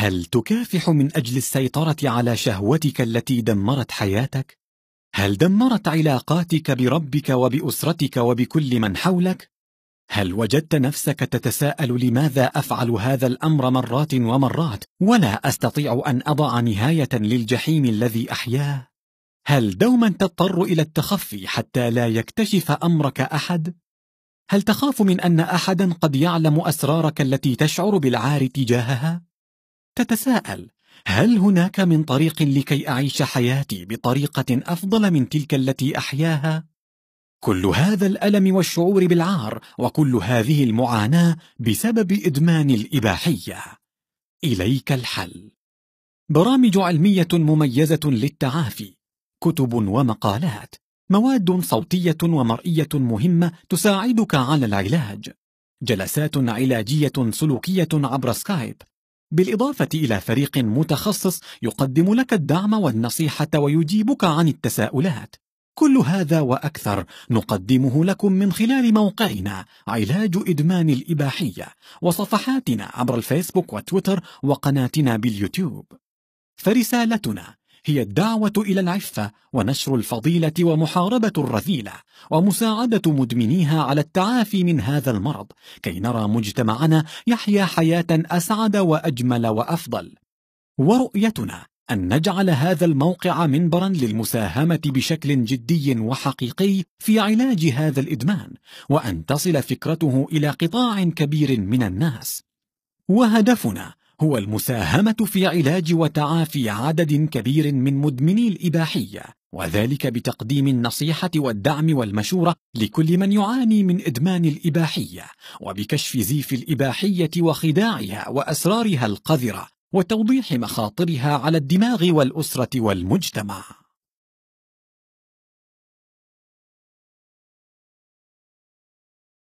هل تكافح من أجل السيطرة على شهوتك التي دمرت حياتك؟ هل دمرت علاقاتك بربك وبأسرتك وبكل من حولك؟ هل وجدت نفسك تتساءل لماذا أفعل هذا الأمر مرات ومرات ولا أستطيع أن أضع نهاية للجحيم الذي أحياه؟ هل دوما تضطر إلى التخفي حتى لا يكتشف أمرك أحد؟ هل تخاف من أن أحدا قد يعلم أسرارك التي تشعر بالعار تجاهها؟ تتساءل هل هناك من طريق لكي أعيش حياتي بطريقة أفضل من تلك التي أحياها؟ كل هذا الألم والشعور بالعار وكل هذه المعاناة بسبب إدمان الإباحية إليك الحل برامج علمية مميزة للتعافي كتب ومقالات مواد صوتية ومرئية مهمة تساعدك على العلاج جلسات علاجية سلوكية عبر سكايب بالإضافة إلى فريق متخصص يقدم لك الدعم والنصيحة ويجيبك عن التساؤلات كل هذا وأكثر نقدمه لكم من خلال موقعنا علاج إدمان الإباحية وصفحاتنا عبر الفيسبوك وتويتر وقناتنا باليوتيوب فرسالتنا هي الدعوة إلى العفة ونشر الفضيلة ومحاربة الرذيلة ومساعدة مدمنيها على التعافي من هذا المرض كي نرى مجتمعنا يحيا حياة أسعد وأجمل وأفضل ورؤيتنا أن نجعل هذا الموقع منبرا للمساهمة بشكل جدي وحقيقي في علاج هذا الإدمان وأن تصل فكرته إلى قطاع كبير من الناس وهدفنا هو المساهمة في علاج وتعافي عدد كبير من مدمني الإباحية وذلك بتقديم النصيحة والدعم والمشورة لكل من يعاني من إدمان الإباحية وبكشف زيف الإباحية وخداعها وأسرارها القذرة وتوضيح مخاطرها على الدماغ والأسرة والمجتمع